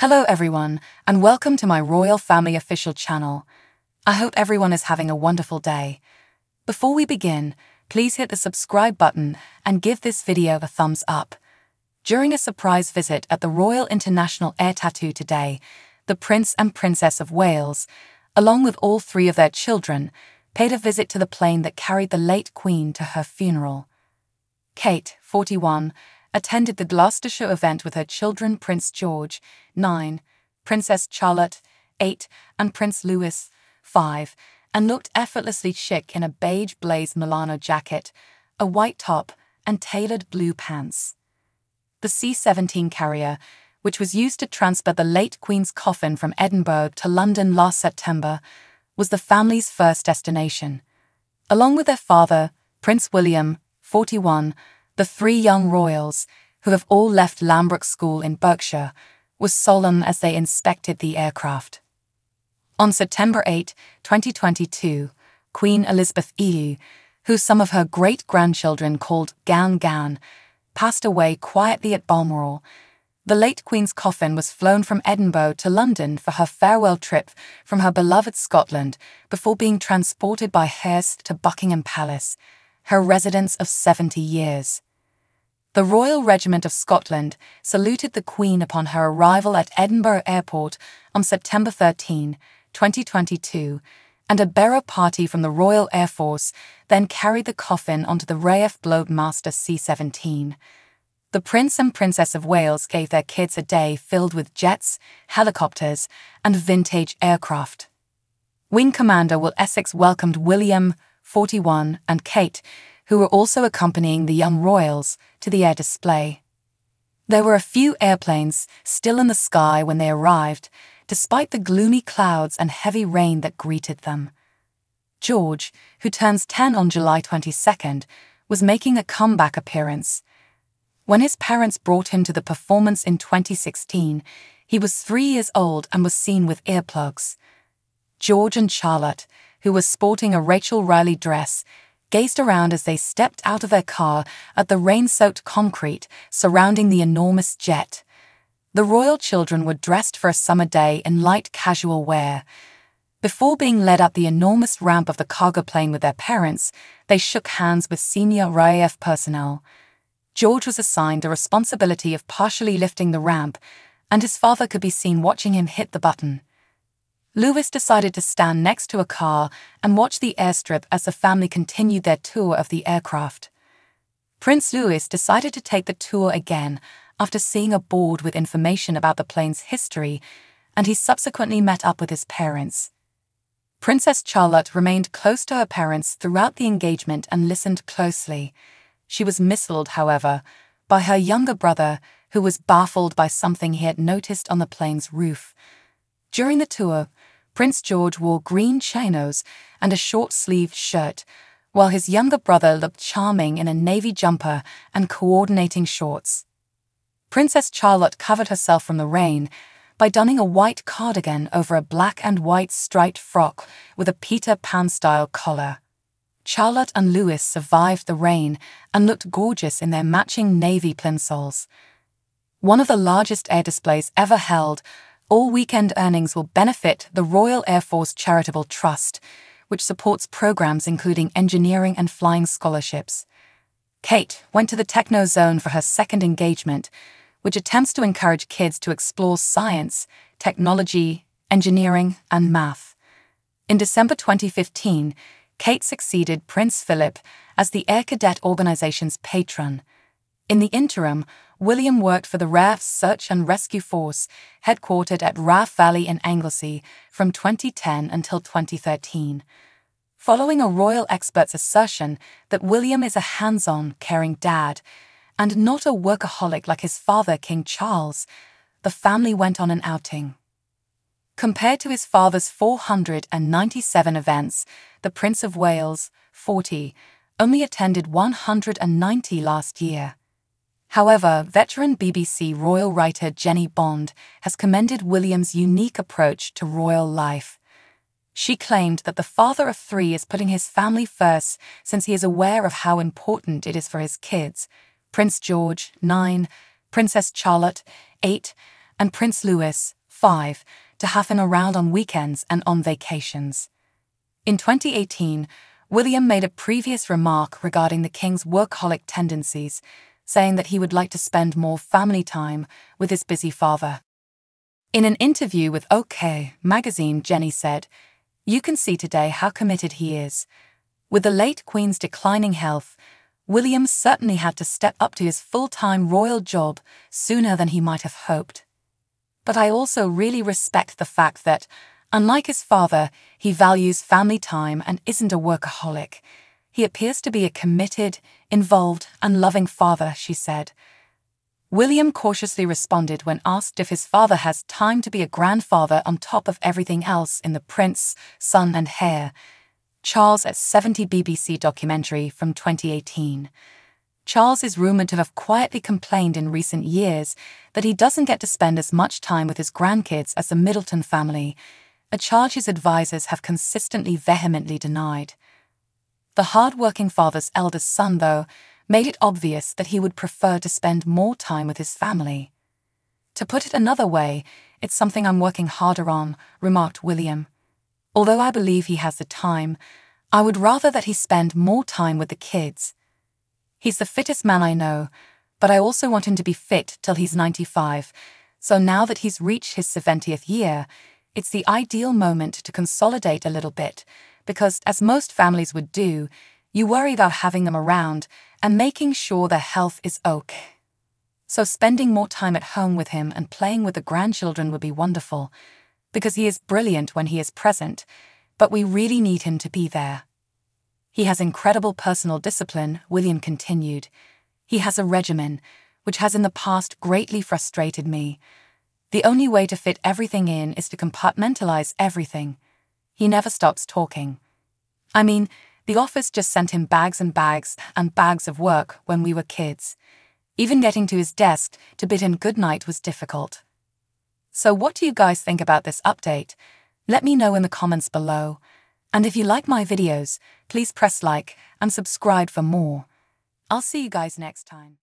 Hello everyone, and welcome to my Royal Family Official channel. I hope everyone is having a wonderful day. Before we begin, please hit the subscribe button and give this video a thumbs up. During a surprise visit at the Royal International Air Tattoo today, the Prince and Princess of Wales, along with all three of their children, paid a visit to the plane that carried the late Queen to her funeral. Kate, 41, attended the Gloucestershire event with her children Prince George, 9, Princess Charlotte, 8, and Prince Louis, 5, and looked effortlessly chic in a beige blaze Milano jacket, a white top, and tailored blue pants. The C 17 carrier, which was used to transfer the late Queen's coffin from Edinburgh to London last September, was the family's first destination. Along with their father, Prince William, 41, the three young royals, who have all left Lambrook School in Berkshire, was solemn as they inspected the aircraft. On September 8, 2022, Queen Elizabeth Eu, who some of her great grandchildren called Gan Gan, passed away quietly at Balmoral. The late Queen's coffin was flown from Edinburgh to London for her farewell trip from her beloved Scotland before being transported by hearse to Buckingham Palace, her residence of 70 years. The Royal Regiment of Scotland saluted the Queen upon her arrival at Edinburgh Airport on September 13, 2022, and a bearer party from the Royal Air Force then carried the coffin onto the RAF Globemaster C 17. The Prince and Princess of Wales gave their kids a day filled with jets, helicopters, and vintage aircraft. Wing Commander Will Essex welcomed William, 41, and Kate, who were also accompanying the young royals to the air display. There were a few airplanes still in the sky when they arrived, despite the gloomy clouds and heavy rain that greeted them. George, who turns 10 on July 22nd, was making a comeback appearance. When his parents brought him to the performance in 2016, he was three years old and was seen with earplugs. George and Charlotte, who was sporting a Rachel Riley dress, gazed around as they stepped out of their car at the rain soaked concrete surrounding the enormous jet. The royal children were dressed for a summer day in light casual wear. Before being led up the enormous ramp of the cargo plane with their parents, they shook hands with senior RAF personnel. George was assigned the responsibility of partially lifting the ramp, and his father could be seen watching him hit the button. Lewis decided to stand next to a car and watch the airstrip as the family continued their tour of the aircraft. Prince Louis decided to take the tour again after seeing a board with information about the plane's history, and he subsequently met up with his parents. Princess Charlotte remained close to her parents throughout the engagement and listened closely. She was misled, however, by her younger brother, who was baffled by something he had noticed on the plane's roof. During the tour, Prince George wore green chinos and a short sleeved shirt, while his younger brother looked charming in a navy jumper and coordinating shorts. Princess Charlotte covered herself from the rain by donning a white cardigan over a black and white striped frock with a Peter Pan style collar. Charlotte and Louis survived the rain and looked gorgeous in their matching navy plimsolls. One of the largest air displays ever held all weekend earnings will benefit the Royal Air Force Charitable Trust, which supports programs including engineering and flying scholarships. Kate went to the Techno Zone for her second engagement, which attempts to encourage kids to explore science, technology, engineering, and math. In December 2015, Kate succeeded Prince Philip as the Air Cadet Organization's patron. In the interim, William worked for the RAF's Search and Rescue Force, headquartered at RAF Valley in Anglesey, from 2010 until 2013. Following a royal expert's assertion that William is a hands on, caring dad, and not a workaholic like his father, King Charles, the family went on an outing. Compared to his father's 497 events, the Prince of Wales, 40, only attended 190 last year. However, veteran BBC royal writer Jenny Bond has commended William's unique approach to royal life. She claimed that the father of three is putting his family first since he is aware of how important it is for his kids Prince George, nine, Princess Charlotte, eight, and Prince Louis, five, to have him around on weekends and on vacations. In 2018, William made a previous remark regarding the king's workaholic tendencies, saying that he would like to spend more family time with his busy father. In an interview with OK magazine, Jenny said, You can see today how committed he is. With the late Queen's declining health, William certainly had to step up to his full time royal job sooner than he might have hoped. But I also really respect the fact that, unlike his father, he values family time and isn't a workaholic. He appears to be a committed, involved, and loving father, she said. William cautiously responded when asked if his father has time to be a grandfather on top of everything else in The Prince, Son and Heir. Charles at 70 BBC documentary from 2018. Charles is rumored to have quietly complained in recent years that he doesn't get to spend as much time with his grandkids as the Middleton family, a charge his advisers have consistently vehemently denied. The hard-working father's eldest son, though, made it obvious that he would prefer to spend more time with his family. To put it another way, it's something I'm working harder on, remarked William. Although I believe he has the time, I would rather that he spend more time with the kids. He's the fittest man I know, but I also want him to be fit till he's 95, so now that he's reached his 70th year, it's the ideal moment to consolidate a little bit because, as most families would do, you worry about having them around and making sure their health is okay. So, spending more time at home with him and playing with the grandchildren would be wonderful, because he is brilliant when he is present, but we really need him to be there. He has incredible personal discipline, William continued. He has a regimen, which has in the past greatly frustrated me. The only way to fit everything in is to compartmentalize everything. He never stops talking. I mean, the office just sent him bags and bags and bags of work when we were kids. Even getting to his desk to bid him good night was difficult. So, what do you guys think about this update? Let me know in the comments below. And if you like my videos, please press like and subscribe for more. I'll see you guys next time.